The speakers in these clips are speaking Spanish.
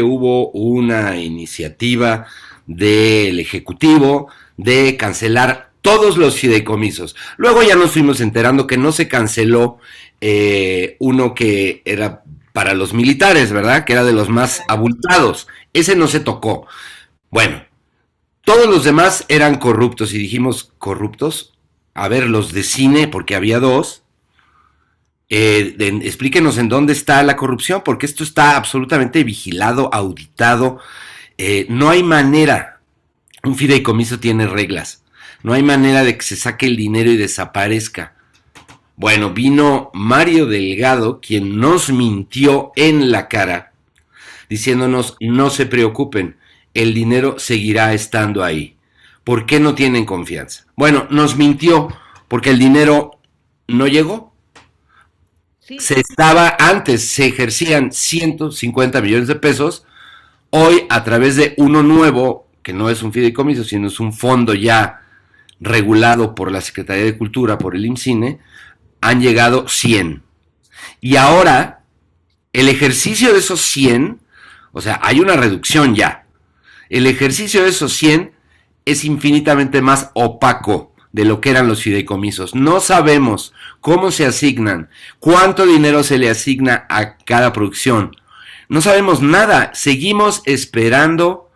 hubo una iniciativa del Ejecutivo de cancelar todos los fideicomisos. Luego ya nos fuimos enterando que no se canceló eh, uno que era para los militares, ¿verdad? Que era de los más abultados. Ese no se tocó. Bueno, todos los demás eran corruptos y dijimos, corruptos, a ver, los de cine, porque había dos, eh, explíquenos en dónde está la corrupción, porque esto está absolutamente vigilado, auditado. Eh, no hay manera, un fideicomiso tiene reglas, no hay manera de que se saque el dinero y desaparezca. Bueno, vino Mario Delgado, quien nos mintió en la cara, diciéndonos, no se preocupen, el dinero seguirá estando ahí. ¿Por qué no tienen confianza? Bueno, nos mintió porque el dinero no llegó, se estaba antes, se ejercían 150 millones de pesos. Hoy, a través de uno nuevo, que no es un fideicomiso, sino es un fondo ya regulado por la Secretaría de Cultura, por el IMCINE, han llegado 100. Y ahora, el ejercicio de esos 100, o sea, hay una reducción ya. El ejercicio de esos 100 es infinitamente más opaco de lo que eran los fideicomisos. No sabemos cómo se asignan, cuánto dinero se le asigna a cada producción. No sabemos nada. Seguimos esperando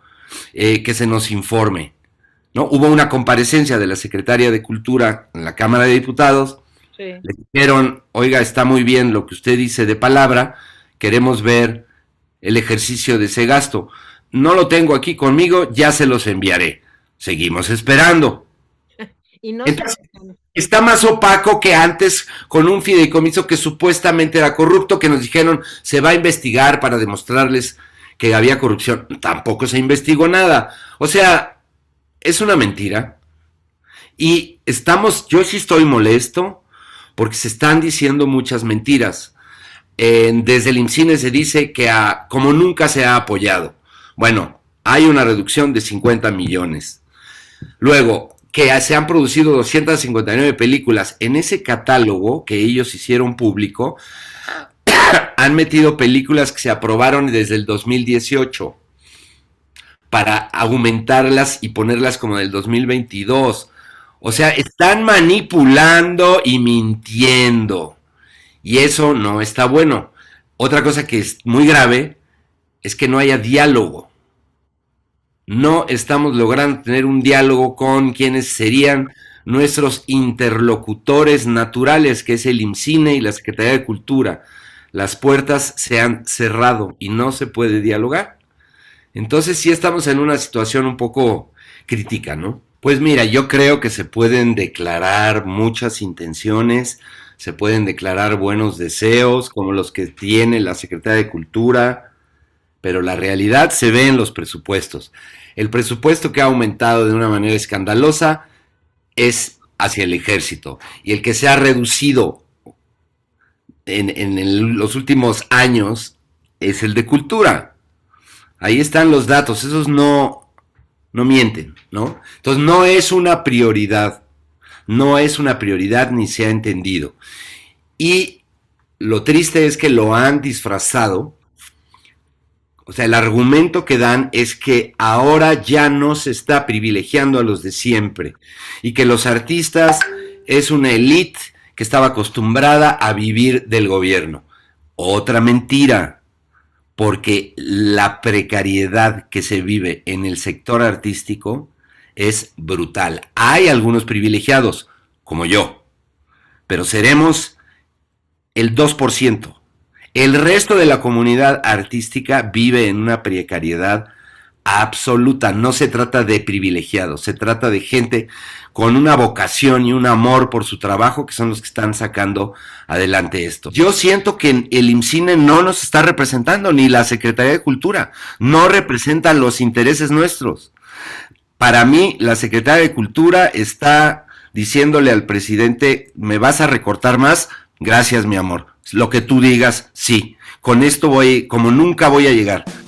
eh, que se nos informe. ¿no? Hubo una comparecencia de la secretaria de Cultura en la Cámara de Diputados. Le dijeron, oiga, está muy bien lo que usted dice de palabra, queremos ver el ejercicio de ese gasto. No lo tengo aquí conmigo, ya se los enviaré. Seguimos esperando está más opaco que antes con un fideicomiso que supuestamente era corrupto, que nos dijeron se va a investigar para demostrarles que había corrupción. Tampoco se investigó nada. O sea, es una mentira. Y estamos, yo sí estoy molesto porque se están diciendo muchas mentiras. desde el incine se dice que como nunca se ha apoyado. Bueno, hay una reducción de 50 millones. Luego, que se han producido 259 películas. En ese catálogo que ellos hicieron público, han metido películas que se aprobaron desde el 2018 para aumentarlas y ponerlas como del 2022. O sea, están manipulando y mintiendo. Y eso no está bueno. Otra cosa que es muy grave es que no haya diálogo no estamos logrando tener un diálogo con quienes serían nuestros interlocutores naturales, que es el IMCINE y la Secretaría de Cultura. Las puertas se han cerrado y no se puede dialogar. Entonces sí estamos en una situación un poco crítica, ¿no? Pues mira, yo creo que se pueden declarar muchas intenciones, se pueden declarar buenos deseos, como los que tiene la Secretaría de Cultura, pero la realidad se ve en los presupuestos. El presupuesto que ha aumentado de una manera escandalosa es hacia el ejército y el que se ha reducido en, los últimos años es el de cultura. Ahí están los datos, esos no, no mienten, ¿no? Entonces no es una prioridad, no es una prioridad ni se ha entendido. Y lo triste es que lo han disfrazado o sea, el argumento que dan es que ahora ya no se está privilegiando a los de siempre y que los artistas es una élite que estaba acostumbrada a vivir del gobierno. Otra mentira, porque la precariedad que se vive en el sector artístico es brutal. Hay algunos privilegiados, como yo, pero seremos el 2% el resto de la comunidad artística vive en una precariedad absoluta. No se trata de privilegiados, se trata de gente con una vocación y un amor por su trabajo que son los que están sacando adelante esto. Yo siento que el IMCINE no nos está representando, ni la Secretaría de Cultura, no representa los intereses nuestros. Para mí, la Secretaría de Cultura está diciéndole al presidente, me vas a recortar más, gracias mi amor, lo que tú digas, sí, con esto voy, como nunca voy a llegar,